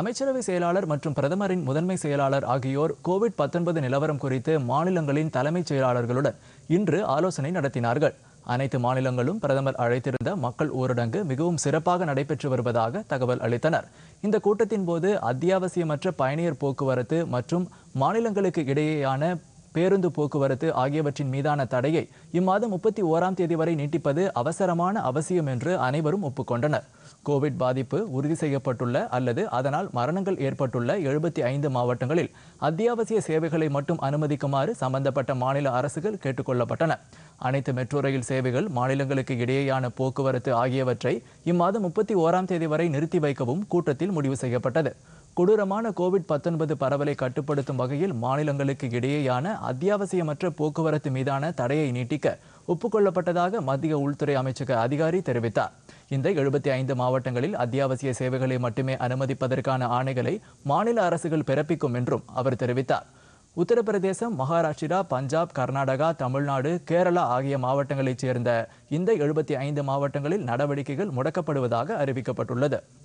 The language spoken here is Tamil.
அமைச்சரவை செயலாளர் மற்றும் பிரதமரின் முதன்மை செயலாளர் ஆகியோர் கோவிட் பத்தொன்பது நிலவரம் குறித்து மாநிலங்களின் தலைமைச் செயலாளர்களுடன் இன்று ஆலோசனை நடத்தினார்கள் அனைத்து மாநிலங்களும் பிரதமர் அழைத்திருந்த மக்கள் ஊரடங்கு மிகவும் சிறப்பாக நடைபெற்று வருவதாக தகவல் அளித்தனர் இந்த கூட்டத்தின் போது அத்தியாவசியமற்ற பயணியர் போக்குவரத்து மற்றும் மாநிலங்களுக்கு இடையேயான பேருந்து போக்குவரத்து ஆகியவற்றின் மீதான தடையை இம்மாதம் முப்பத்தி ஓராம் தேதி வரை நீட்டிப்பது அவசரமான அவசியம் என்று அனைவரும் ஒப்புக்கொண்டனர் கோவிட் பாதிப்பு உறுதி செய்யப்பட்டுள்ள அல்லது அதனால் மரணங்கள் ஏற்பட்டுள்ள எழுபத்தி ஐந்து மாவட்டங்களில் அத்தியாவசிய சேவைகளை மட்டும் அனுமதிக்குமாறு சம்பந்தப்பட்ட மாநில அரசுகள் கேட்டுக்கொள்ளப்பட்டன அனைத்து மெட்ரோ ரயில் சேவைகள் மாநிலங்களுக்கு இடையேயான போக்குவரத்து ஆகியவற்றை இம்மாதம் முப்பத்தி ஓராம் தேதி வரை நிறுத்தி வைக்கவும் கூட்டத்தில் முடிவு செய்யப்பட்டது கொடூரமான கோவிட் பத்தொன்பது பரவலை கட்டுப்படுத்தும் வகையில் மாநிலங்களுக்கு இடையேயான அத்தியாவசியமற்ற போக்குவரத்து மீதான தடையை நீட்டிக்க ஒப்புக்கொள்ளப்பட்டதாக மத்திய உள்துறை அமைச்சக அதிகாரி தெரிவித்தார் இந்த எழுபத்தி ஐந்து மாவட்டங்களில் அத்தியாவசிய சேவைகளை மட்டுமே அனுமதிப்பதற்கான ஆணைகளை மாநில அரசுகள் பிறப்பிக்கும் என்றும் அவர் தெரிவித்தார் உத்தரப்பிரதேசம் மகாராஷ்டிரா பஞ்சாப் கர்நாடகா தமிழ்நாடு கேரளா ஆகிய மாவட்டங்களைச் சேர்ந்த இந்த எழுபத்தி ஐந்து மாவட்டங்களில் நடவடிக்கைகள் முடக்கப்படுவதாக அறிவிக்கப்பட்டுள்ளது